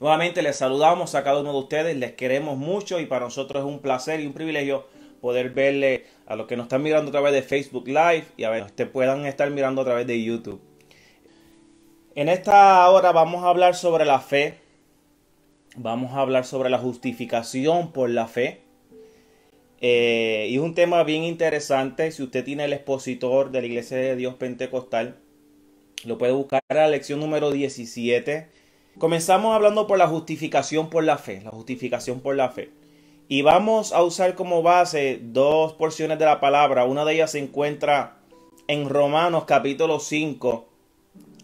Nuevamente les saludamos a cada uno de ustedes, les queremos mucho y para nosotros es un placer y un privilegio poder verle a los que nos están mirando a través de Facebook Live y a ver, que puedan estar mirando a través de YouTube. En esta hora vamos a hablar sobre la fe, vamos a hablar sobre la justificación por la fe. Eh, y es un tema bien interesante. Si usted tiene el expositor de la Iglesia de Dios Pentecostal, lo puede buscar a la lección número 17 Comenzamos hablando por la justificación por la fe, la justificación por la fe. Y vamos a usar como base dos porciones de la palabra. Una de ellas se encuentra en Romanos capítulo 5,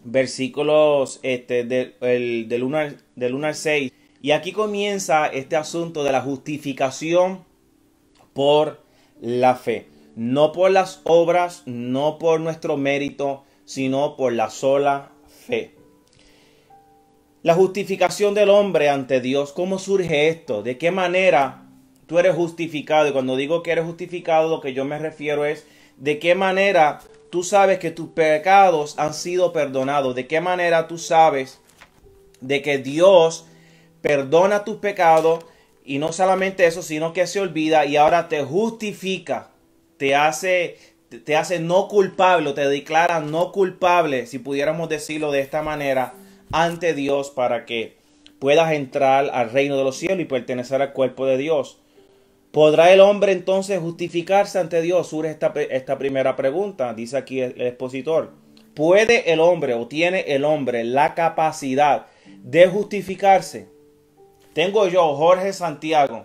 versículos este, del 1 al 6. Y aquí comienza este asunto de la justificación por la fe. No por las obras, no por nuestro mérito, sino por la sola fe. La justificación del hombre ante Dios, ¿cómo surge esto? ¿De qué manera tú eres justificado? Y cuando digo que eres justificado, lo que yo me refiero es de qué manera tú sabes que tus pecados han sido perdonados, de qué manera tú sabes de que Dios perdona tus pecados y no solamente eso, sino que se olvida y ahora te justifica, te hace te hace no culpable, te declara no culpable, si pudiéramos decirlo de esta manera ante Dios para que puedas entrar al reino de los cielos y pertenecer al cuerpo de Dios. ¿Podrá el hombre entonces justificarse ante Dios? Surge esta, primera pregunta, dice aquí el, el expositor. ¿Puede el hombre o tiene el hombre la capacidad de justificarse? Tengo yo, Jorge Santiago,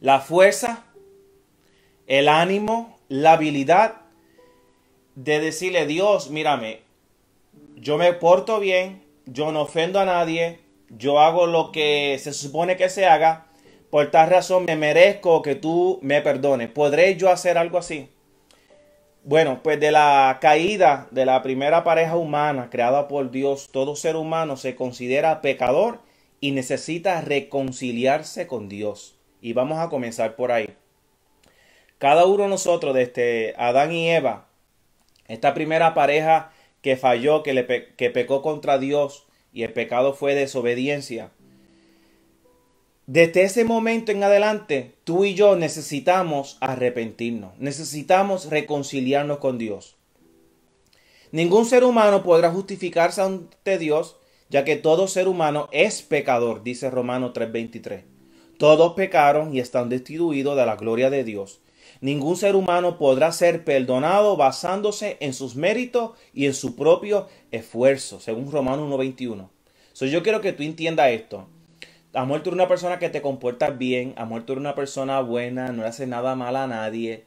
la fuerza, el ánimo, la habilidad de decirle, Dios, mírame, yo me porto bien, yo no ofendo a nadie, yo hago lo que se supone que se haga, por tal razón me merezco que tú me perdones. ¿Podré yo hacer algo así? Bueno, pues de la caída de la primera pareja humana creada por Dios, todo ser humano se considera pecador y necesita reconciliarse con Dios. Y vamos a comenzar por ahí. Cada uno de nosotros, desde Adán y Eva, esta primera pareja que falló, que, le que pecó contra Dios y el pecado fue desobediencia. Desde ese momento en adelante, tú y yo necesitamos arrepentirnos, necesitamos reconciliarnos con Dios. Ningún ser humano podrá justificarse ante Dios, ya que todo ser humano es pecador, dice Romano 3:23. Todos pecaron y están destituidos de la gloria de Dios. Ningún ser humano podrá ser perdonado basándose en sus méritos y en su propio esfuerzo, según Romanos 1.21. So, yo quiero que tú entiendas esto. Amor, tú eres una persona que te comportas bien. Amor, tú eres una persona buena, no le haces nada mal a nadie.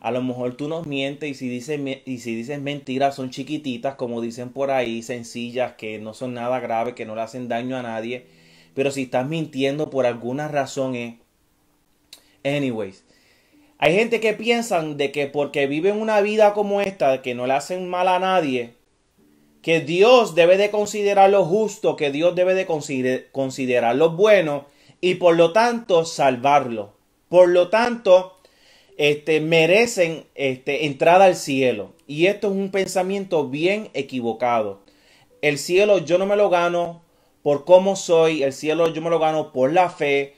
A lo mejor tú nos mientes y si dices, y si dices mentiras son chiquititas, como dicen por ahí, sencillas, que no son nada grave, que no le hacen daño a nadie. Pero si estás mintiendo por alguna razón es... Eh, anyways, hay gente que piensan de que porque viven una vida como esta, que no le hacen mal a nadie, que Dios debe de considerar lo justo, que Dios debe de considerar lo bueno y por lo tanto salvarlo. Por lo tanto, este, merecen este, entrada al cielo. Y esto es un pensamiento bien equivocado. El cielo yo no me lo gano por cómo soy, el cielo yo me lo gano por la fe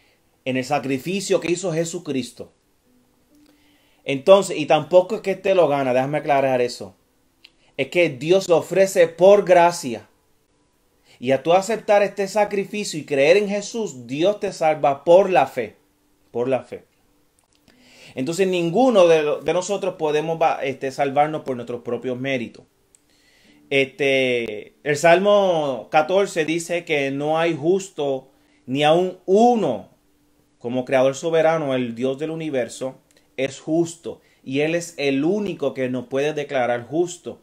en el sacrificio que hizo Jesucristo. Entonces, y tampoco es que te lo gana, déjame aclarar eso. Es que Dios lo ofrece por gracia. Y a tú aceptar este sacrificio y creer en Jesús, Dios te salva por la fe. Por la fe. Entonces ninguno de, nosotros podemos este, salvarnos por nuestros propios méritos. Este, el Salmo 14 dice que no hay justo ni aún uno como creador soberano, el Dios del universo es justo y Él es el único que nos puede declarar justo.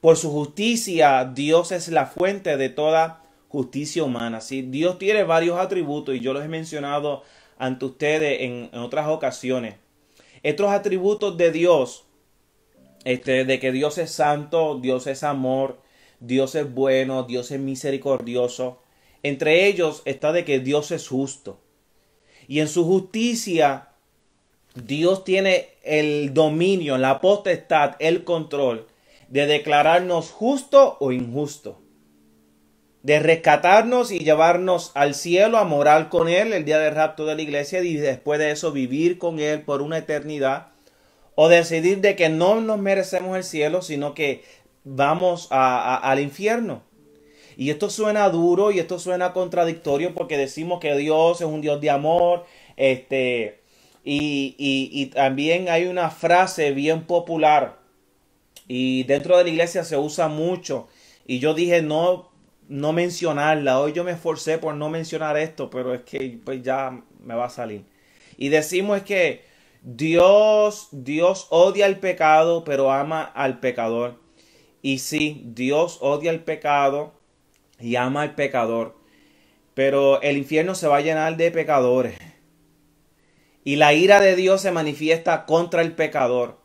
Por su justicia, Dios es la fuente de toda justicia humana. ¿sí? Dios tiene varios atributos y yo los he mencionado ante ustedes en, en otras ocasiones. Estos atributos de Dios, este, de que Dios es santo, Dios es amor, Dios es bueno, Dios es misericordioso. Entre ellos está de que Dios es justo. Y en su justicia Dios tiene el dominio, la potestad, el control de declararnos justo o injusto, de rescatarnos y llevarnos al cielo a morar con Él el día del rapto de la iglesia y después de eso vivir con Él por una eternidad, o decidir de que no nos merecemos el cielo, sino que vamos al infierno. Y esto suena duro y esto suena contradictorio porque decimos que Dios es un Dios de amor, este y, y, también hay una frase bien popular y dentro de la iglesia se usa mucho. Y yo dije no, no mencionarla. Hoy yo me esforcé por no mencionar esto, pero es que pues ya me va a salir. Y decimos que Dios, Dios odia el pecado, pero ama al pecador. Y sí, Dios odia el pecado y ama al pecador. Pero el infierno se va a llenar de pecadores y la ira de Dios se manifiesta contra el pecador.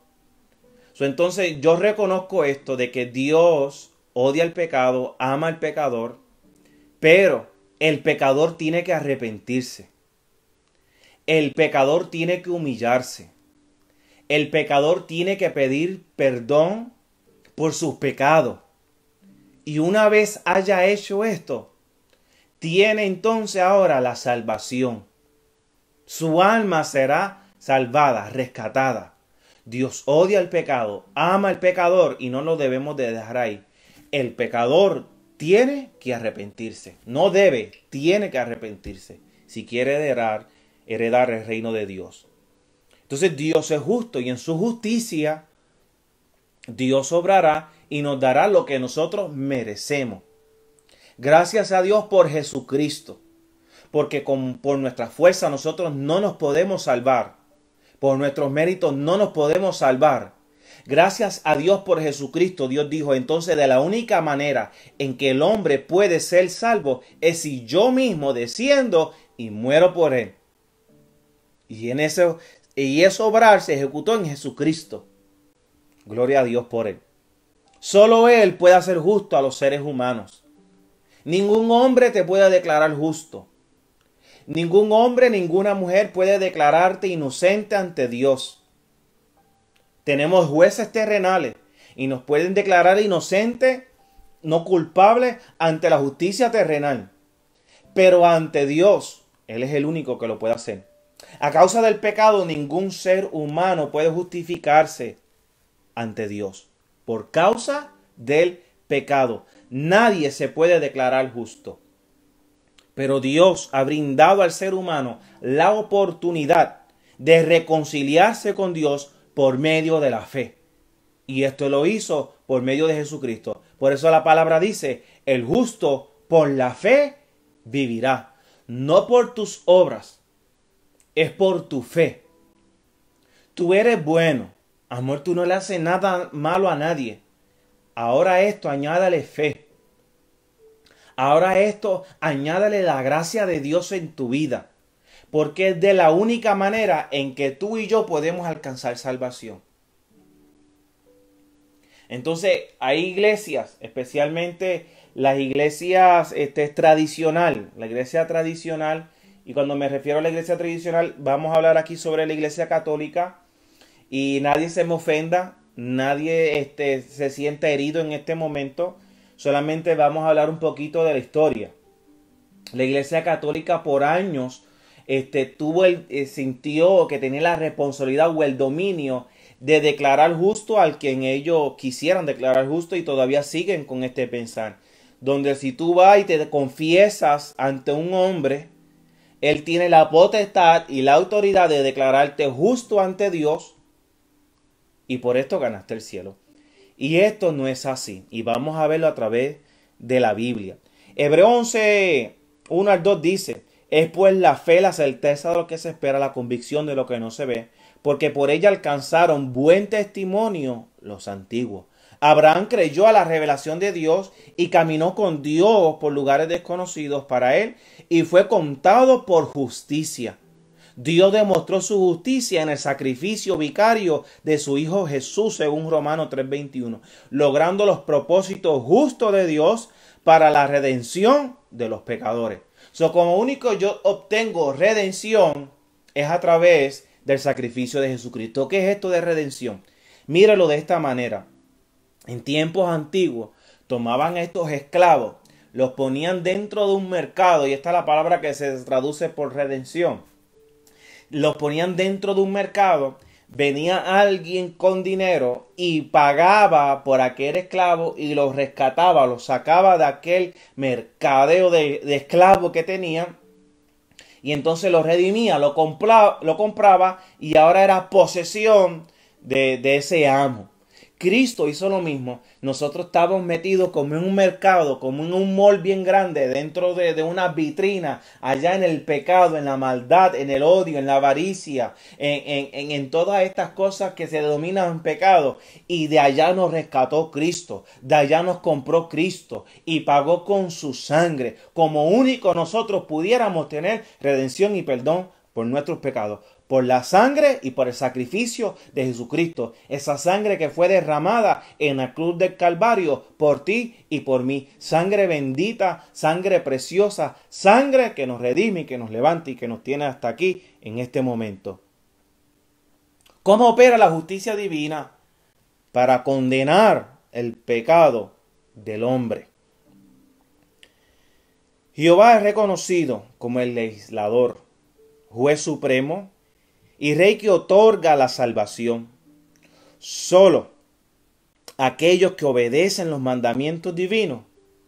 entonces yo reconozco esto de que Dios odia el pecado, ama al pecador, pero el pecador tiene que arrepentirse. El pecador tiene que humillarse. El pecador tiene que pedir perdón por sus pecados. Y una vez haya hecho esto, tiene entonces ahora la salvación su alma será salvada, rescatada. Dios odia el pecado, ama al pecador y no lo debemos de dejar ahí. El pecador tiene que arrepentirse, no debe, tiene que arrepentirse si quiere heredar, heredar el reino de Dios. Entonces Dios es justo y en su justicia Dios obrará y nos dará lo que nosotros merecemos. Gracias a Dios por Jesucristo porque con, por nuestra fuerza nosotros no nos podemos salvar. Por nuestros méritos no nos podemos salvar. Gracias a Dios por Jesucristo, Dios dijo, entonces de la única manera en que el hombre puede ser salvo es si yo mismo desciendo y muero por él. Y en eso y ese obrar se ejecutó en Jesucristo. Gloria a Dios por él. Solo él puede hacer justo a los seres humanos. Ningún hombre te puede declarar justo. Ningún hombre, ninguna mujer puede declararte inocente ante Dios. Tenemos jueces terrenales y nos pueden declarar inocente, no culpable ante la justicia terrenal. Pero ante Dios, Él es el único que lo puede hacer. A causa del pecado, ningún ser humano puede justificarse ante Dios. Por causa del pecado, nadie se puede declarar justo. Pero Dios ha brindado al ser humano la oportunidad de reconciliarse con Dios por medio de la fe. Y esto lo hizo por medio de Jesucristo. Por eso la palabra dice, el justo por la fe vivirá. No por tus obras, es por tu fe. Tú eres bueno. Amor, tú no le haces nada malo a nadie. Ahora esto, añádale fe. Ahora esto, añádale la gracia de Dios en tu vida, porque es de la única manera en que tú y yo podemos alcanzar salvación. Entonces, hay iglesias, especialmente las iglesias este, tradicional, la iglesia tradicional, y cuando me refiero a la iglesia tradicional, vamos a hablar aquí sobre la iglesia católica, y nadie se me ofenda, nadie este, se sienta herido en este momento. Solamente vamos a hablar un poquito de la historia. La Iglesia Católica por años este, tuvo el, eh, sintió que tenía la responsabilidad o el dominio de declarar justo al quien ellos quisieran declarar justo y todavía siguen con este pensar. Donde si tú vas y te confiesas ante un hombre, él tiene la potestad y la autoridad de declararte justo ante Dios y por esto ganaste el cielo. Y esto no es así. Y vamos a verlo a través de la Biblia. Hebreo 11, 1 al 2 dice, es pues la fe, la certeza de lo que se espera, la convicción de lo que no se ve, porque por ella alcanzaron buen testimonio los antiguos. Abraham creyó a la revelación de Dios y caminó con Dios por lugares desconocidos para él y fue contado por justicia. Dios demostró su justicia en el sacrificio vicario de su Hijo Jesús, según Romanos 3:21, logrando los propósitos justos de Dios para la redención de los pecadores. So, como único yo obtengo redención es a través del sacrificio de Jesucristo. ¿Qué es esto de redención? Míralo de esta manera. En tiempos antiguos tomaban estos esclavos, los ponían dentro de un mercado, y esta es la palabra que se traduce por redención los ponían dentro de un mercado, venía alguien con dinero y pagaba por aquel esclavo y lo rescataba, lo sacaba de aquel mercadeo de, de que tenía y entonces lo redimía, lo, lo compraba y ahora era posesión de ese amo. Cristo hizo lo mismo. Nosotros estábamos metidos como en un mercado, como en un mall bien grande, dentro de, una vitrina, allá en el pecado, en la maldad, en el odio, en la avaricia, en, en todas estas cosas que se denominan pecado. Y de allá nos rescató Cristo, de allá nos compró Cristo y pagó con su sangre. Como único nosotros pudiéramos tener redención y perdón por nuestros pecados por la sangre y por el sacrificio de Jesucristo, esa sangre que fue derramada en la cruz del Calvario por ti y por mí, sangre bendita, sangre preciosa, sangre que nos redime y que nos levanta y que nos tiene hasta aquí en este momento. ¿Cómo opera la justicia divina para condenar el pecado del hombre? Jehová es reconocido como el legislador, juez supremo, y Rey que otorga la salvación. Solo aquellos que obedecen los mandamientos divinos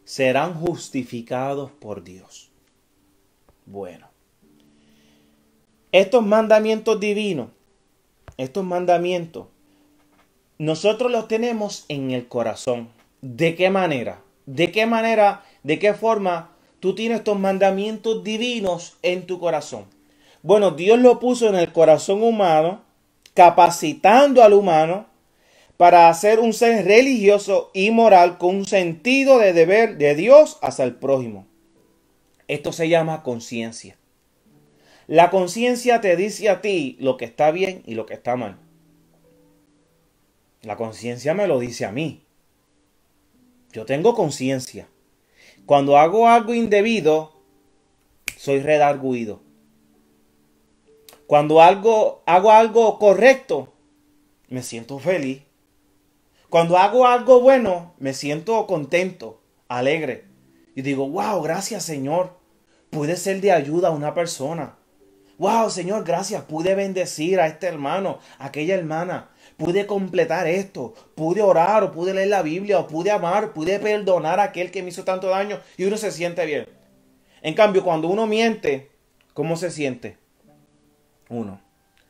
serán justificados por Dios. Bueno, estos mandamientos divinos, estos mandamientos, nosotros los tenemos en el corazón. ¿De qué manera? ¿De qué manera? ¿De qué forma tú tienes estos mandamientos divinos en tu corazón? Bueno, Dios lo puso en el corazón humano, capacitando al humano para hacer un ser religioso y moral con un sentido de deber de Dios hacia el prójimo. Esto se llama conciencia. La conciencia te dice a ti lo que está bien y lo que está mal. La conciencia me lo dice a mí. Yo tengo conciencia. Cuando hago algo indebido, soy redarguido. Cuando algo, hago algo correcto, me siento feliz. Cuando hago algo bueno, me siento contento, alegre. Y digo, wow, gracias Señor. Pude ser de ayuda a una persona. Wow, Señor, gracias. Pude bendecir a este hermano, a aquella hermana. Pude completar esto. Pude orar o pude leer la Biblia o pude amar, pude perdonar a aquel que me hizo tanto daño y uno se siente bien. En cambio, cuando uno miente, ¿cómo se siente? Uno.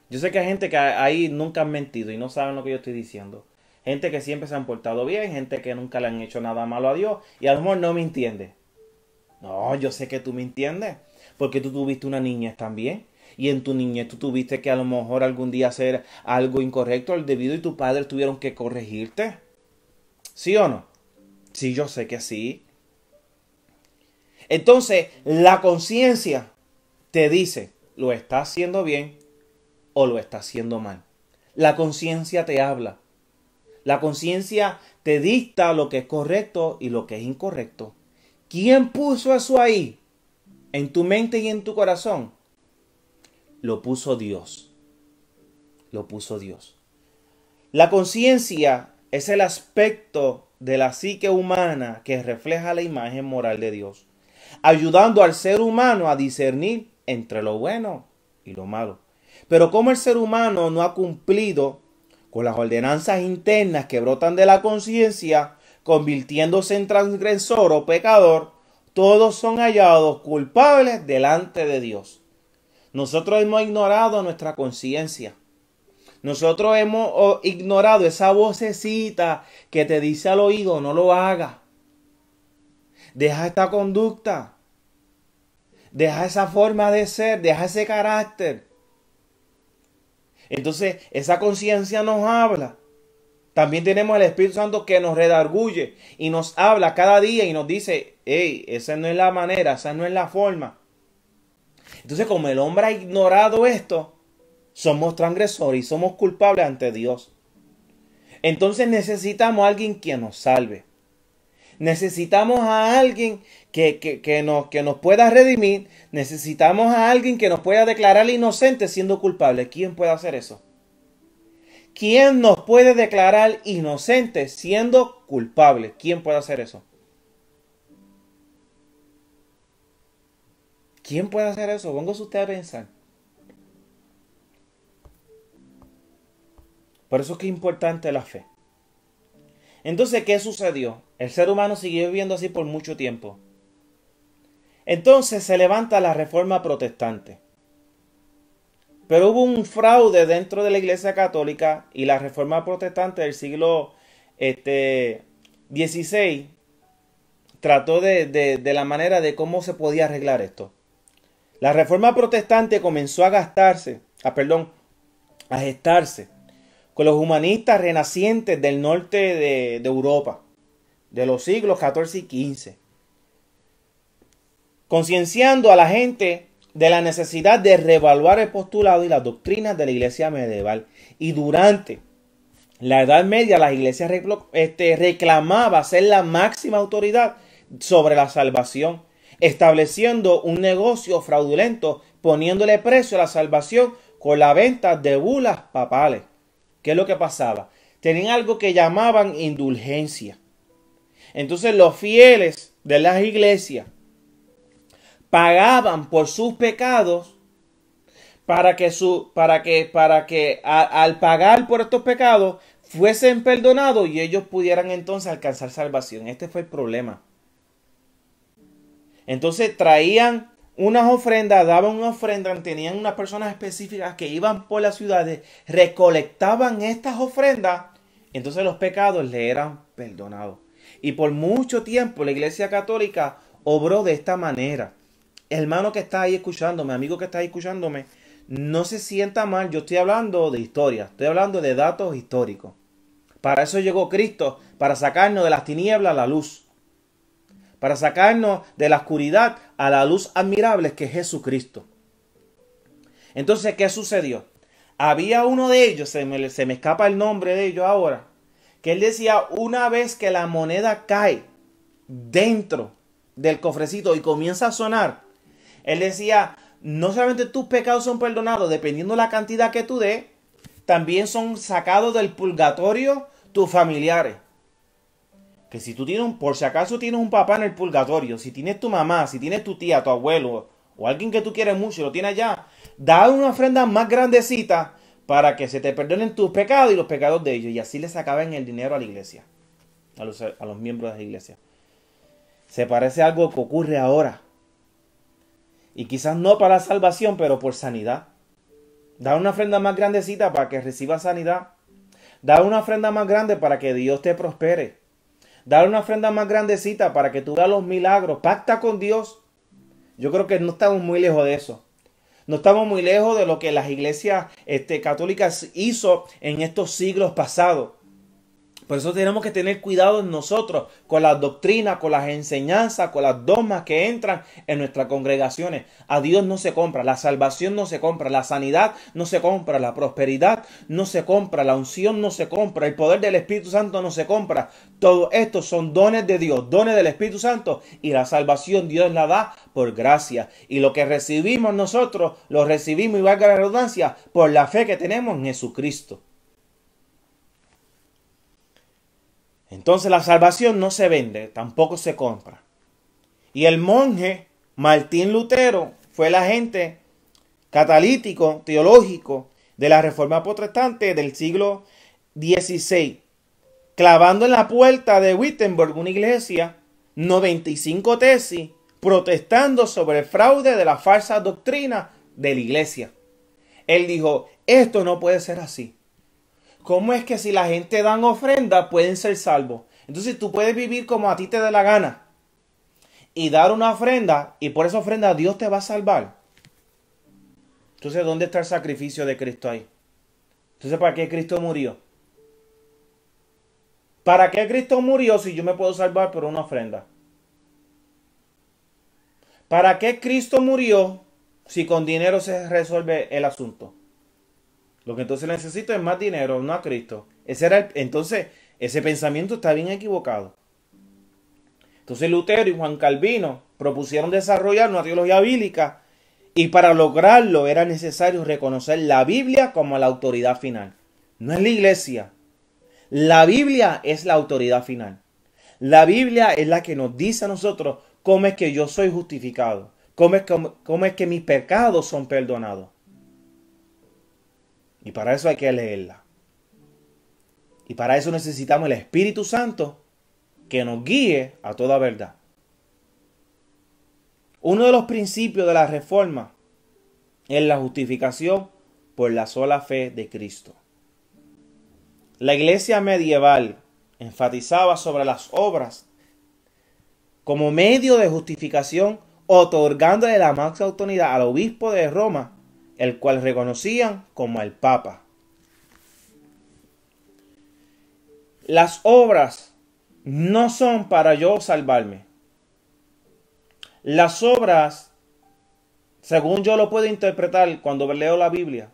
Yo sé que hay gente que ahí nunca han mentido y no saben lo que yo estoy diciendo. Gente que siempre se han portado bien, gente que nunca le han hecho nada malo a Dios y a lo mejor no me entiende. No, yo sé que tú me entiendes, porque tú tuviste una niñez también y en tu niñez tú tuviste que a lo mejor algún día hacer algo incorrecto al debido y tus padres tuvieron que corregirte. ¿Sí o no? Sí, yo sé que sí. Entonces, la conciencia te dice, lo está haciendo bien o lo está haciendo mal. La conciencia te habla. La conciencia te dicta lo que es correcto y lo que es incorrecto. ¿Quién puso eso ahí? En tu mente y en tu corazón. Lo puso Dios. Lo puso Dios. La conciencia es el aspecto de la psique humana que refleja la imagen moral de Dios, ayudando al ser humano a discernir entre lo bueno y lo malo. Pero como el ser humano no ha cumplido con las ordenanzas internas que brotan de la conciencia, convirtiéndose en transgresor o pecador, todos son hallados culpables delante de Dios. Nosotros hemos ignorado nuestra conciencia. Nosotros hemos oh, ignorado esa vocecita que te dice al oído, no lo hagas. Deja esta conducta deja esa forma de ser, deja ese carácter. Entonces, esa conciencia nos habla. También tenemos el Espíritu Santo que nos redarguye y nos habla cada día y nos dice, hey, esa no es la manera, esa no es la forma. Entonces, como el hombre ha ignorado esto, somos transgresores y somos culpables ante Dios. Entonces necesitamos a alguien que nos salve. Necesitamos a alguien que, que, que, nos, nos pueda redimir, necesitamos a alguien que nos pueda declarar inocente siendo culpable. ¿Quién puede hacer eso? ¿Quién nos puede declarar inocente siendo culpable? ¿Quién puede hacer eso? ¿Quién puede hacer eso? Póngase usted a pensar. Por eso es que es importante la fe. Entonces, ¿qué sucedió? El ser humano siguió viviendo así por mucho tiempo. Entonces se levanta la reforma protestante. Pero hubo un fraude dentro de la Iglesia Católica y la reforma protestante del siglo XVI este, trató de, de, la manera de cómo se podía arreglar esto. La reforma protestante comenzó a gastarse, a, ah, perdón, a gestarse con los humanistas renacientes del norte de, de Europa, de los siglos XIV y XV concienciando a la gente de la necesidad de reevaluar el postulado y las doctrinas de la iglesia medieval. Y durante la Edad Media las iglesias este, reclamaba ser la máxima autoridad sobre la salvación, estableciendo un negocio fraudulento, poniéndole precio a la salvación con la venta de bulas papales. ¿Qué es lo que pasaba? Tenían algo que llamaban indulgencia. Entonces los fieles de las iglesias pagaban por sus pecados para que su para que para que al pagar por estos pecados fuesen perdonados y ellos pudieran entonces alcanzar salvación. Este fue el problema. Entonces traían unas ofrendas, daban una ofrenda, tenían unas personas específicas que iban por las ciudades, recolectaban estas ofrendas, entonces los pecados le eran perdonados. Y por mucho tiempo la Iglesia Católica obró de esta manera hermano que está ahí escuchándome, amigo que está ahí escuchándome, no se sienta mal. Yo estoy hablando de historia, estoy hablando de datos históricos. Para eso llegó Cristo, para sacarnos de las tinieblas a la luz, para sacarnos de la oscuridad a la luz admirable que es Jesucristo. Entonces, ¿qué sucedió? Había uno de ellos, se me, se me escapa el nombre de ellos ahora, que él decía, una vez que la moneda cae dentro del cofrecito y comienza a sonar, él decía, no solamente tus pecados son perdonados, dependiendo la cantidad que tú des, también son sacados del purgatorio tus familiares. Que si tú tienes, un, por si acaso tienes un papá en el purgatorio, si tienes tu mamá, si tienes tu tía, tu abuelo, o alguien que tú quieres mucho y lo tienes allá, da una ofrenda más grandecita para que se te perdonen tus pecados y los pecados de ellos. Y así le sacaban el dinero a la iglesia, a los, a los miembros de la iglesia. Se parece algo que ocurre ahora y quizás no para salvación, pero por sanidad. Da una ofrenda más grandecita para que reciba sanidad. Da una ofrenda más grande para que Dios te prospere. Da una ofrenda más grandecita para que tú veas los milagros. Pacta con Dios. Yo creo que no estamos muy lejos de eso. No estamos muy lejos de lo que las iglesias este, católicas hizo en estos siglos pasados. Por eso tenemos que tener cuidado en nosotros con las doctrinas, con las enseñanzas, con las dogmas que entran en nuestras congregaciones. A Dios no se compra, la salvación no se compra, la sanidad no se compra, la prosperidad no se compra, la unción no se compra, el poder del Espíritu Santo no se compra. Todo esto son dones de Dios, dones del Espíritu Santo y la salvación Dios la da por gracia. Y lo que recibimos nosotros, lo recibimos y valga la redundancia por la fe que tenemos en Jesucristo. Entonces la salvación no se vende, tampoco se compra. Y el monje Martín Lutero fue el agente catalítico, teológico de la Reforma Protestante del siglo XVI, clavando en la puerta de Wittenberg una iglesia 95 tesis protestando sobre el fraude de la falsa doctrina de la iglesia. Él dijo, esto no puede ser así. ¿Cómo es que si la gente dan ofrenda pueden ser salvos? Entonces tú puedes vivir como a ti te dé la gana y dar una ofrenda y por esa ofrenda Dios te va a salvar. Entonces, ¿dónde está el sacrificio de Cristo ahí? Entonces, ¿para qué Cristo murió? ¿Para qué Cristo murió si yo me puedo salvar por una ofrenda? ¿Para qué Cristo murió si con dinero se resuelve el asunto? Lo que entonces necesito es más dinero, no a Cristo. Ese era entonces, ese pensamiento está bien equivocado. Entonces Lutero y Juan Calvino propusieron desarrollar una teología bíblica y para lograrlo era necesario reconocer la Biblia como la autoridad final. No es la iglesia. La Biblia es la autoridad final. La Biblia es la que nos dice a nosotros cómo es que yo soy justificado, cómo es que mis pecados son perdonados. Y para eso hay que leerla. Y para eso necesitamos el Espíritu Santo que nos guíe a toda verdad. Uno de los principios de la reforma es la justificación por la sola fe de Cristo. La iglesia medieval enfatizaba sobre las obras como medio de justificación, otorgándole la máxima autoridad al obispo de Roma el cual reconocían como el Papa. Las obras no son para yo salvarme. Las obras, según yo lo puedo interpretar cuando leo la Biblia,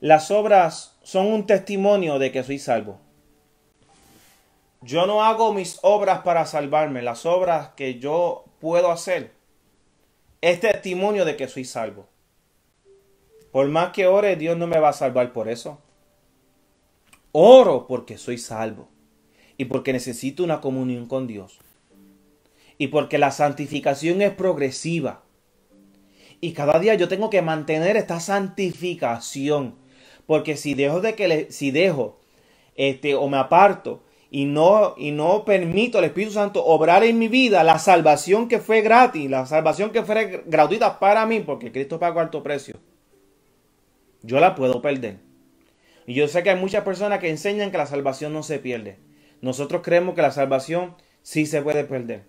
las obras son un testimonio de que soy salvo. Yo no hago mis obras para salvarme, las obras que yo puedo hacer es testimonio de que soy salvo. Por más que ore, Dios no me va a salvar por eso. Oro porque soy salvo y porque necesito una comunión con Dios. Y porque la santificación es progresiva. Y cada día yo tengo que mantener esta santificación. Porque si dejo de que si dejo este, o me aparto y no, y no permito al Espíritu Santo obrar en mi vida la salvación que fue gratis, la salvación que fue gratuita para mí, porque Cristo pagó alto precio. Yo la puedo perder. Y yo sé que hay muchas personas que enseñan que la salvación no se pierde. Nosotros creemos que la salvación sí se puede perder.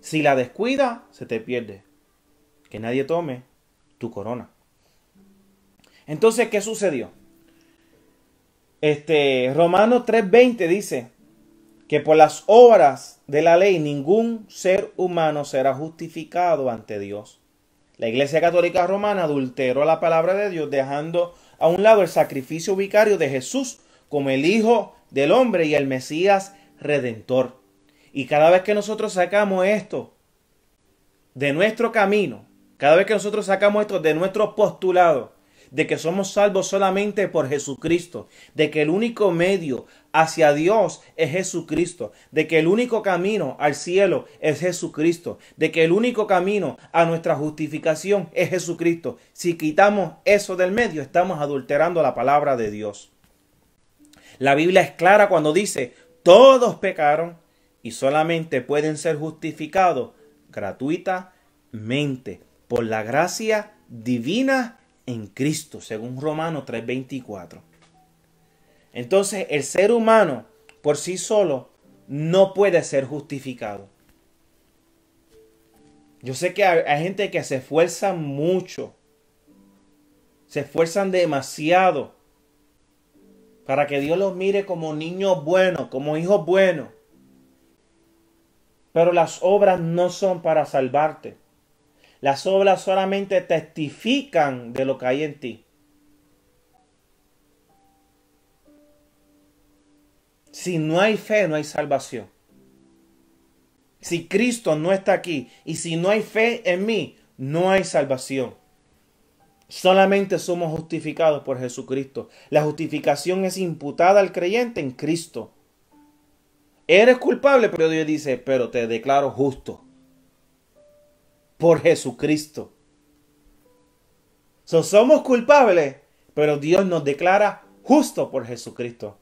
Si la descuida, se te pierde. Que nadie tome tu corona. Entonces, ¿qué sucedió? Este, Romanos 3:20 dice que por las obras de la ley ningún ser humano será justificado ante Dios. La Iglesia Católica Romana adulteró la palabra de Dios dejando a un lado el sacrificio vicario de Jesús como el Hijo del Hombre y el Mesías Redentor. Y cada vez que nosotros sacamos esto de nuestro camino, cada vez que nosotros sacamos esto de nuestro postulado, de que somos salvos solamente por Jesucristo, de que el único medio hacia Dios es Jesucristo, de que el único camino al cielo es Jesucristo, de que el único camino a nuestra justificación es Jesucristo. Si quitamos eso del medio, estamos adulterando la palabra de Dios. La Biblia es clara cuando dice, todos pecaron y solamente pueden ser justificados gratuitamente por la gracia divina en Cristo, según Romanos 3:24. Entonces el ser humano por sí solo no puede ser justificado. Yo sé que hay, hay gente que se esfuerza mucho, se esfuerzan demasiado para que Dios los mire como niños buenos, como hijos buenos. Pero las obras no son para salvarte. Las obras solamente testifican de lo que hay en ti. Si no hay fe, no hay salvación. Si Cristo no está aquí y si no hay fe en mí, no hay salvación. Solamente somos justificados por Jesucristo. La justificación es imputada al creyente en Cristo. Eres culpable, pero Dios dice, pero te declaro justo por Jesucristo. So, somos culpables, pero Dios nos declara justo por Jesucristo.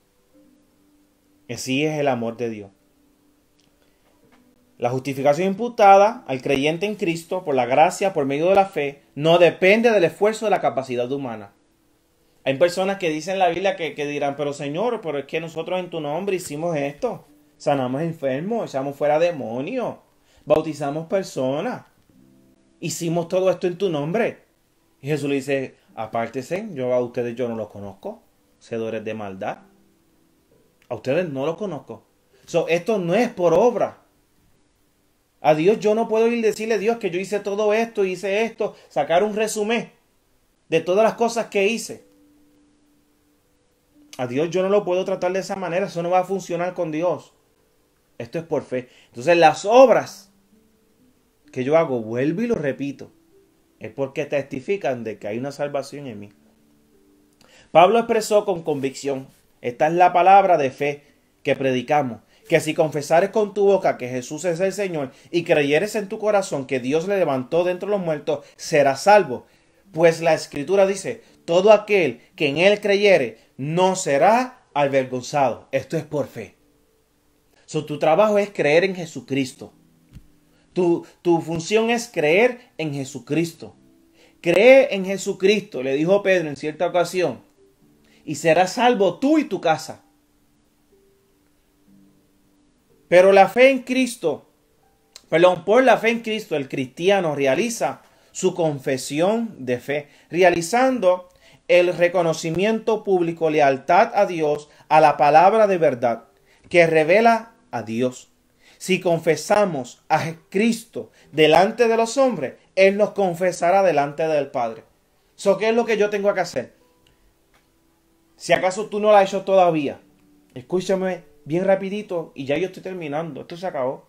Así es el amor de Dios. La justificación imputada al creyente en Cristo por la gracia, por medio de la fe, no depende del esfuerzo de la capacidad humana. Hay personas que dicen en la Biblia que, que dirán, pero Señor, pero es que nosotros en tu nombre hicimos esto. Sanamos enfermos, echamos fuera demonios, bautizamos personas hicimos todo esto en tu nombre. Y Jesús le dice, apártese, yo a ustedes yo no los conozco, sedores de maldad. A ustedes no los conozco. esto no es por obra. A Dios yo no puedo ir y decirle, Dios, que yo hice todo esto, hice esto, sacar un resumen de todas las cosas que hice. A Dios yo no lo puedo tratar de esa manera, eso no va a funcionar con Dios. Esto es por fe. Entonces las obras que yo hago, vuelvo y lo repito. Es porque testifican de que hay una salvación en mí. Pablo expresó con convicción, esta es la palabra de fe que predicamos, que si confesares con tu boca que Jesús es el Señor y creyeres en tu corazón que Dios le levantó dentro de los muertos, serás salvo. Pues la escritura dice, todo aquel que en él creyere no será avergonzado. Esto es por fe. So, tu trabajo es creer en Jesucristo. Tu, función es creer en Jesucristo. Cree en Jesucristo, le dijo Pedro en cierta ocasión, y serás salvo tú y tu casa. Pero la fe en Cristo, perdón, por la fe en Cristo, el cristiano realiza su confesión de fe, realizando el reconocimiento público, lealtad a Dios, a la palabra de verdad, que revela a Dios. Si confesamos a Cristo delante de los hombres, Él nos confesará delante del Padre. So, ¿Qué es lo que yo tengo que hacer? Si acaso tú no lo has hecho todavía, escúchame bien rapidito y ya yo estoy terminando. Esto se acabó.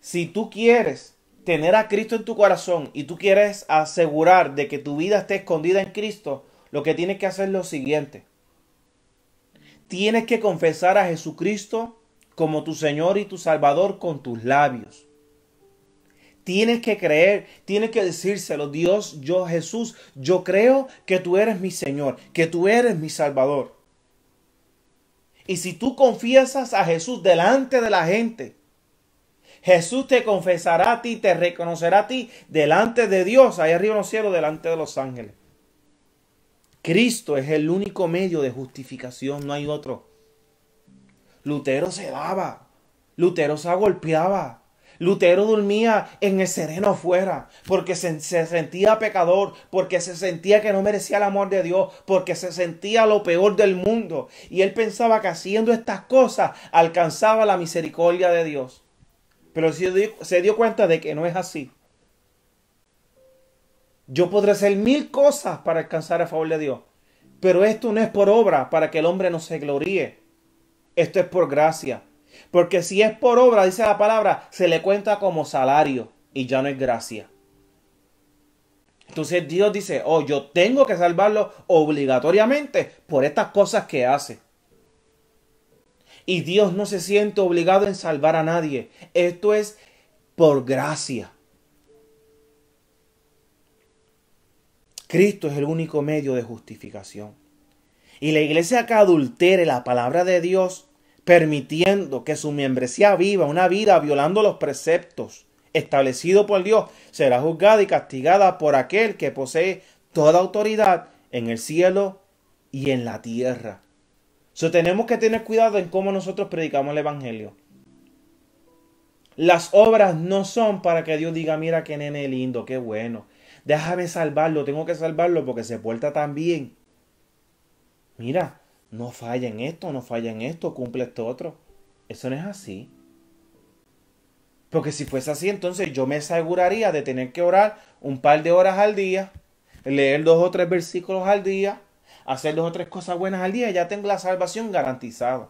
Si tú quieres tener a Cristo en tu corazón y tú quieres asegurar de que tu vida esté escondida en Cristo, lo que tienes que hacer es lo siguiente. Tienes que confesar a Jesucristo como tu Señor y tu Salvador con tus labios. Tienes que creer, tienes que decírselo, Dios, yo Jesús, yo creo que tú eres mi Señor, que tú eres mi Salvador. Y si tú confiesas a Jesús delante de la gente, Jesús te confesará a ti, te reconocerá a ti delante de Dios, ahí arriba en los cielos, delante de los ángeles. Cristo es el único medio de justificación, no hay otro. Lutero se daba, Lutero se golpeaba, Lutero dormía en el sereno afuera, porque se, sentía pecador, porque se sentía que no merecía el amor de Dios, porque se sentía lo peor del mundo. Y él pensaba que haciendo estas cosas alcanzaba la misericordia de Dios. Pero se dio, se dio cuenta de que no es así. Yo podré hacer mil cosas para alcanzar el favor de Dios, pero esto no es por obra para que el hombre no se gloríe, esto es por gracia. Porque si es por obra, dice la palabra, se le cuenta como salario y ya no es gracia. Entonces Dios dice, oh, yo tengo que salvarlo obligatoriamente por estas cosas que hace. Y Dios no se siente obligado en salvar a nadie. Esto es por gracia. Cristo es el único medio de justificación y la iglesia que adultere la palabra de Dios, permitiendo que su membresía viva una vida violando los preceptos establecidos por Dios, será juzgada y castigada por aquel que posee toda autoridad en el cielo y en la tierra. So, tenemos que tener cuidado en cómo nosotros predicamos el Evangelio. Las obras no son para que Dios diga, mira qué nene lindo, qué bueno. Déjame salvarlo, tengo que salvarlo porque se porta tan bien mira, no falla en esto, no falla en esto, cumple esto otro. Eso no es así. Porque si fuese así, entonces yo me aseguraría de tener que orar un par de horas al día, leer dos o tres versículos al día, hacer dos o tres cosas buenas al día, y ya tengo la salvación garantizada.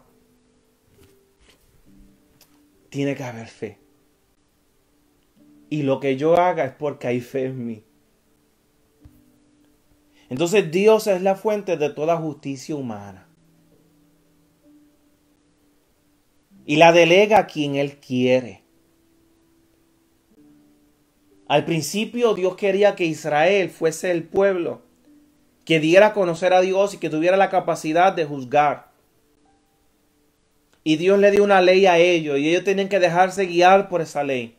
Tiene que haber fe. Y lo que yo haga es porque hay fe en mí. Entonces Dios es la fuente de toda justicia humana. Y la delega a quien Él quiere. Al principio Dios quería que Israel fuese el pueblo que diera a conocer a Dios y que tuviera la capacidad de juzgar. Y Dios le dio una ley a ellos y ellos tenían que dejarse guiar por esa ley.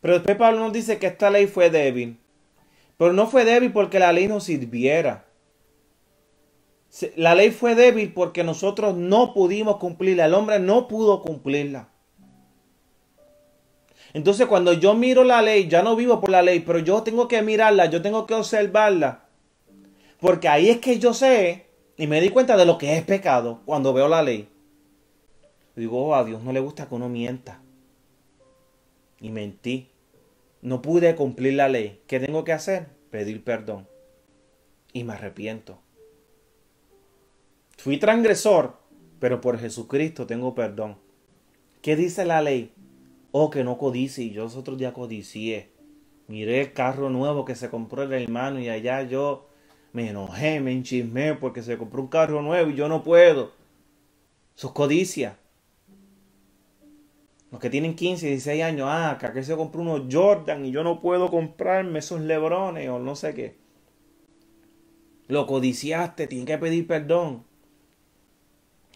Pero después Pablo nos dice que esta ley fue débil. Pero no fue débil porque la ley nos sirviera. La ley fue débil porque nosotros no pudimos cumplirla. El hombre no pudo cumplirla. Entonces cuando yo miro la ley, ya no vivo por la ley, pero yo tengo que mirarla, yo tengo que observarla. Porque ahí es que yo sé y me di cuenta de lo que es pecado cuando veo la ley. Digo, oh, a Dios no le gusta que uno mienta. Y mentí. No pude cumplir la ley. ¿Qué tengo que hacer? Pedir perdón. Y me arrepiento. Fui transgresor, pero por Jesucristo tengo perdón. ¿Qué dice la ley? Oh, que no Y Yo los otros ya codicié. Miré el carro nuevo que se compró el hermano y allá yo me enojé, me enchismé porque se compró un carro nuevo y yo no puedo. Sus codicias. Los que tienen 15, 16 años, ah, que aquel se compró unos Jordan y yo no puedo comprarme esos Lebrones o no sé qué. Lo codiciaste, tiene que pedir perdón.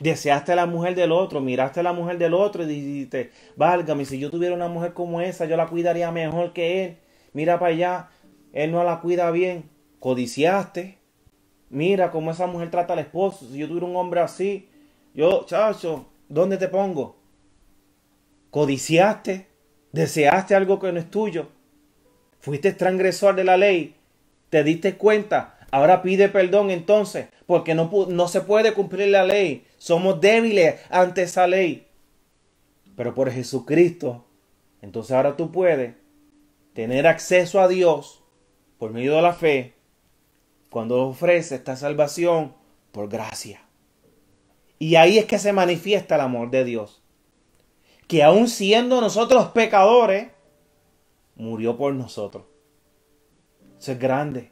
Deseaste la mujer del otro, miraste a la mujer del otro y dijiste, válgame, si yo tuviera una mujer como esa, yo la cuidaría mejor que él. Mira para allá, él no la cuida bien. Codiciaste. Mira cómo esa mujer trata al esposo. Si yo tuviera un hombre así, yo, chacho, ¿dónde te pongo? codiciaste, deseaste algo que no es tuyo, fuiste transgresor de la ley, te diste cuenta, ahora pide perdón entonces, porque no, no se puede cumplir la ley, somos débiles ante esa ley. Pero por Jesucristo, entonces ahora tú puedes tener acceso a Dios por medio de la fe cuando ofrece esta salvación por gracia. Y ahí es que se manifiesta el amor de Dios que aún siendo nosotros pecadores, murió por nosotros. Eso es grande.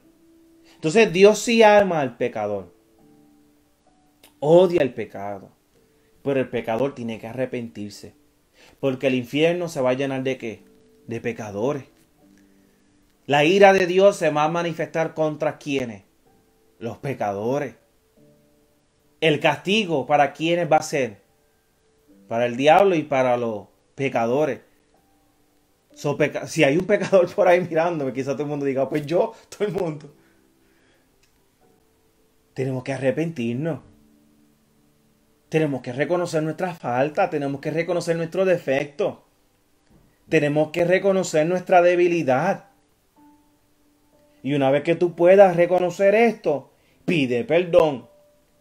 Entonces Dios sí arma al pecador. Odia el pecado. Pero el pecador tiene que arrepentirse. Porque el infierno se va a llenar de qué? De pecadores. La ira de Dios se va a manifestar contra quienes? Los pecadores. El castigo para quienes va a ser? para el diablo y para los pecadores. si hay un pecador por ahí mirándome, quizá todo el mundo diga, ah, pues yo, todo el mundo. Tenemos que arrepentirnos. Tenemos que reconocer nuestras faltas, tenemos que reconocer nuestro defecto. Tenemos que reconocer nuestra debilidad. Y una vez que tú puedas reconocer esto, pide perdón.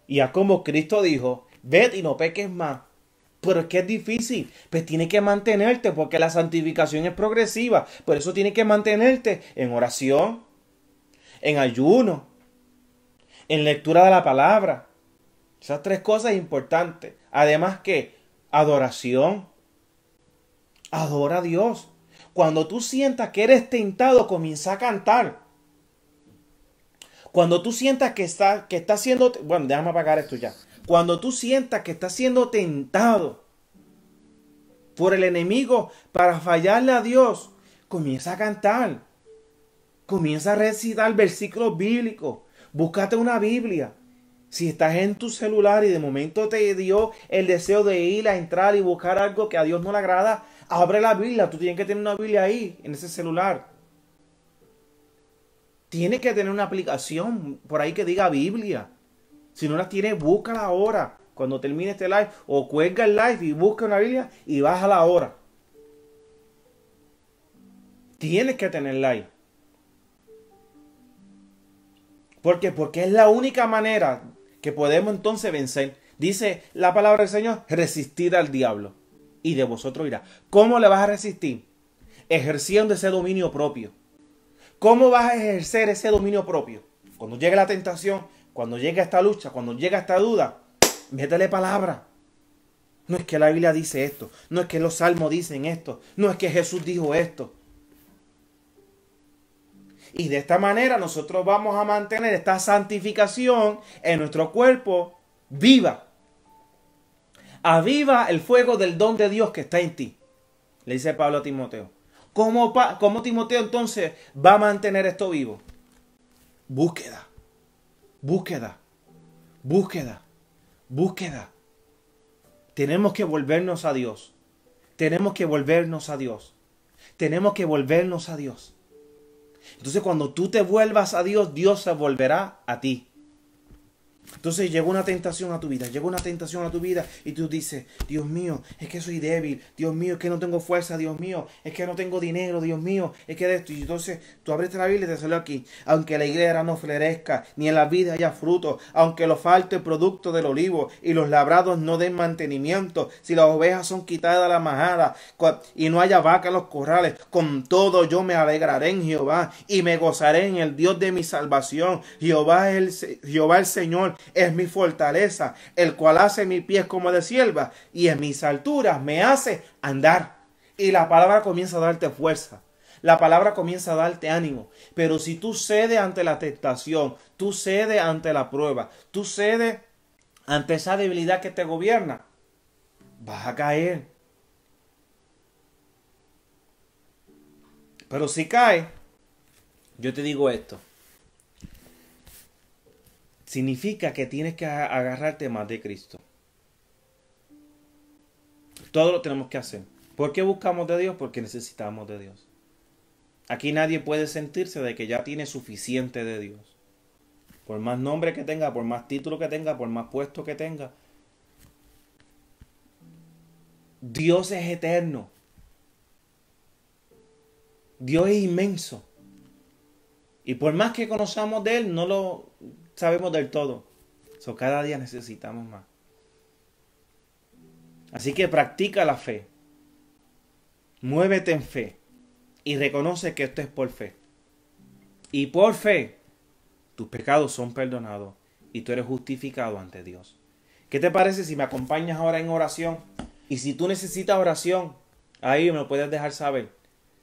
Y haz como Cristo dijo, ved y no peques más. Pero es que es difícil. Pues tiene que mantenerte porque la santificación es progresiva. Por eso tienes que mantenerte en oración, en ayuno, en lectura de la palabra. Esas tres cosas importantes. Además que adoración. Adora a Dios. Cuando tú sientas que eres tentado, comienza a cantar. Cuando tú sientas que está que está haciendo, Bueno, déjame apagar esto ya cuando tú sientas que estás siendo tentado por el enemigo para fallarle a Dios, comienza a cantar. Comienza a recitar versículos bíblicos. Búscate una Biblia. Si estás en tu celular y de momento te dio el deseo de ir a entrar y buscar algo que a Dios no le agrada, abre la Biblia. Tú tienes que tener una Biblia ahí, en ese celular. Tienes que tener una aplicación por ahí que diga Biblia. Si no la tienes, búscala ahora. Cuando termine este live, o cuelga el live y busca una Biblia y la hora. Tienes que tener live. ¿Por qué? Porque es la única manera que podemos entonces vencer. Dice la palabra del Señor, Resistir al diablo y de vosotros irá. ¿Cómo le vas a resistir? Ejerciendo ese dominio propio. ¿Cómo vas a ejercer ese dominio propio? Cuando llegue la tentación, cuando llega esta lucha, cuando llega esta duda, métele palabra. No es que la Biblia dice esto, no es que los salmos dicen esto, no es que Jesús dijo esto. Y de esta manera nosotros vamos a mantener esta santificación en nuestro cuerpo viva. Aviva el fuego del don de Dios que está en ti, le dice Pablo a Timoteo. ¿Cómo, cómo Timoteo entonces va a mantener esto vivo? Búsqueda. Búsqueda, búsqueda, búsqueda. Tenemos que volvernos a Dios. Tenemos que volvernos a Dios. Tenemos que volvernos a Dios. Entonces cuando tú te vuelvas a Dios, Dios se volverá a ti. Entonces llegó una tentación a tu vida, llegó una tentación a tu vida y tú dices, Dios mío, es que soy débil, Dios mío, es que no tengo fuerza, Dios mío, es que no tengo dinero, Dios mío, es que de esto. Y entonces tú abres la Biblia y te salió aquí, aunque la iglesia no florezca, ni en la vida haya fruto, aunque lo falte el producto del olivo y los labrados no den mantenimiento, si las ovejas son quitadas de la majada y no haya vaca en los corrales, con todo yo me alegraré en Jehová y me gozaré en el Dios de mi salvación. Jehová es el, Jehová el Señor es mi fortaleza, el cual hace mis pies como de sierva y en mis alturas me hace andar. Y la palabra comienza a darte fuerza. La palabra comienza a darte ánimo. Pero si tú cedes ante la tentación, tú cedes ante la prueba, tú cedes ante esa debilidad que te gobierna, vas a caer. Pero si caes, yo te digo esto significa que tienes que agarrarte más de Cristo. Todo lo tenemos que hacer. ¿Por qué buscamos de Dios? Porque necesitamos de Dios. Aquí nadie puede sentirse de que ya tiene suficiente de Dios. Por más nombre que tenga, por más título que tenga, por más puesto que tenga. Dios es eterno. Dios es inmenso. Y por más que conozcamos de Él, no lo sabemos del todo. So, cada día necesitamos más. Así que practica la fe. Muévete en fe. Y reconoce que esto es por fe. Y por fe, tus pecados son perdonados y tú eres justificado ante Dios. ¿Qué te parece si me acompañas ahora en oración? Y si tú necesitas oración, ahí me lo puedes dejar saber.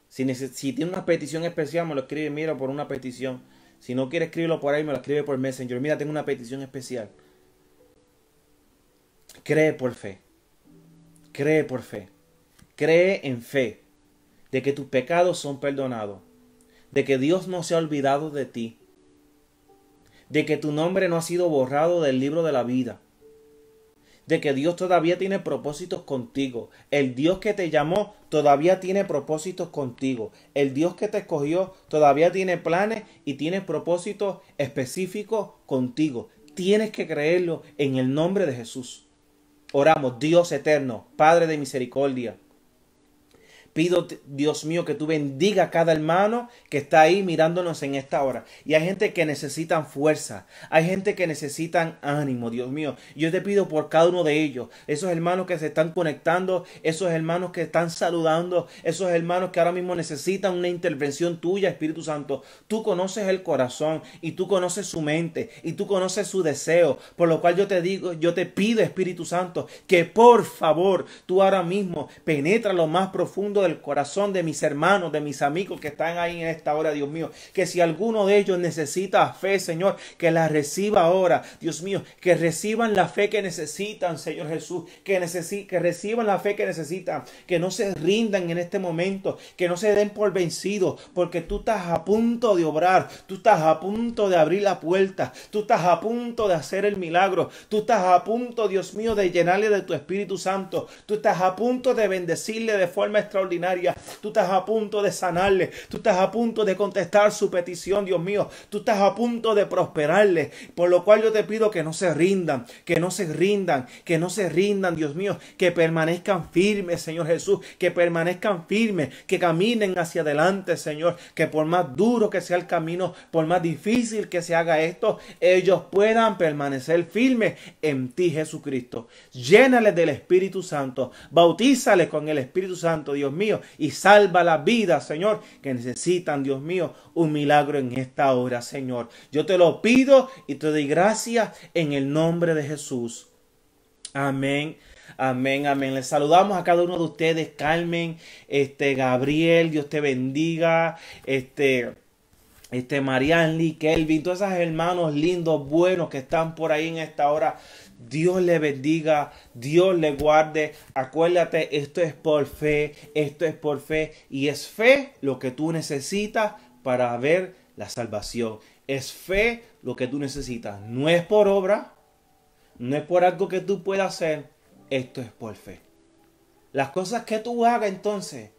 Si, si tienes una petición especial, me lo escribes. mira, por una petición. Si no quiere escribirlo por ahí, me lo escribe por Messenger. Mira, tengo una petición especial. Cree por fe. Cree por fe. Cree en fe de que tus pecados son perdonados, de que Dios no se ha olvidado de ti, de que tu nombre no ha sido borrado del libro de la vida, de que Dios todavía tiene propósitos contigo. El Dios que te llamó todavía tiene propósitos contigo. El Dios que te escogió todavía tiene planes y tiene propósitos específicos contigo. Tienes que creerlo en el nombre de Jesús. Oramos, Dios eterno, Padre de misericordia. Pido, Dios mío, que tú bendiga a cada hermano que está ahí mirándonos en esta hora. Y hay gente que necesitan fuerza, hay gente que necesitan ánimo, Dios mío. Yo te pido por cada uno de ellos, esos hermanos que se están conectando, esos hermanos que están saludando, esos hermanos que ahora mismo necesitan una intervención tuya, Espíritu Santo. Tú conoces el corazón y tú conoces su mente y tú conoces su deseo, por lo cual yo te digo, yo te pido, Espíritu Santo, que por favor tú ahora mismo penetra lo más profundo del corazón de mis hermanos, de mis amigos que están ahí en esta hora, Dios mío. Que si alguno de ellos necesita fe, Señor, que la reciba ahora, Dios mío. Que reciban la fe que necesitan, Señor Jesús. Que, necesi que reciban la fe que necesitan. Que no se rindan en este momento. Que no se den por vencidos. Porque tú estás a punto de obrar. Tú estás a punto de abrir la puerta. Tú estás a punto de hacer el milagro. Tú estás a punto, Dios mío, de llenarle de tu Espíritu Santo. Tú estás a punto de bendecirle de forma extraordinaria Tú estás a punto de sanarle. Tú estás a punto de contestar su petición, Dios mío. Tú estás a punto de prosperarle. Por lo cual yo te pido que no se rindan, que no se rindan, que no se rindan, Dios mío. Que permanezcan firmes, Señor Jesús. Que permanezcan firmes, que caminen hacia adelante, Señor. Que por más duro que sea el camino, por más difícil que se haga esto, ellos puedan permanecer firmes en ti, Jesucristo. Llénales del Espíritu Santo. Bautízales con el Espíritu Santo, Dios mío y salva la vida, Señor, que necesitan, Dios mío, un milagro en esta hora, Señor. Yo te lo pido y te doy gracias en el nombre de Jesús. Amén. Amén, amén. Les saludamos a cada uno de ustedes, Carmen, este Gabriel, Dios te bendiga. Este este Marianne Kelvin, todos esos hermanos lindos, buenos que están por ahí en esta hora Dios le bendiga, Dios le guarde. Acuérdate, esto es por fe, esto es por fe. Y es fe lo que tú necesitas para ver la salvación. Es fe lo que tú necesitas. No es por obra, no es por algo que tú puedas hacer. Esto es por fe. Las cosas que tú hagas entonces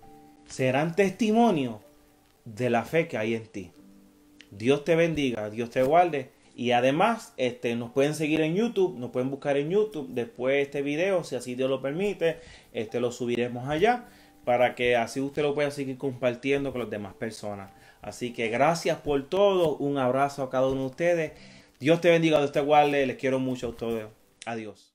serán testimonio de la fe que hay en ti. Dios te bendiga, Dios te guarde. Y además, este, nos pueden seguir en YouTube, nos pueden buscar en YouTube. Después de este video, si así Dios lo permite, este, lo subiremos allá para que así usted lo pueda seguir compartiendo con las demás personas. Así que gracias por todo. Un abrazo a cada uno de ustedes. Dios te bendiga, Dios te guarde. Les quiero mucho a todos Adiós.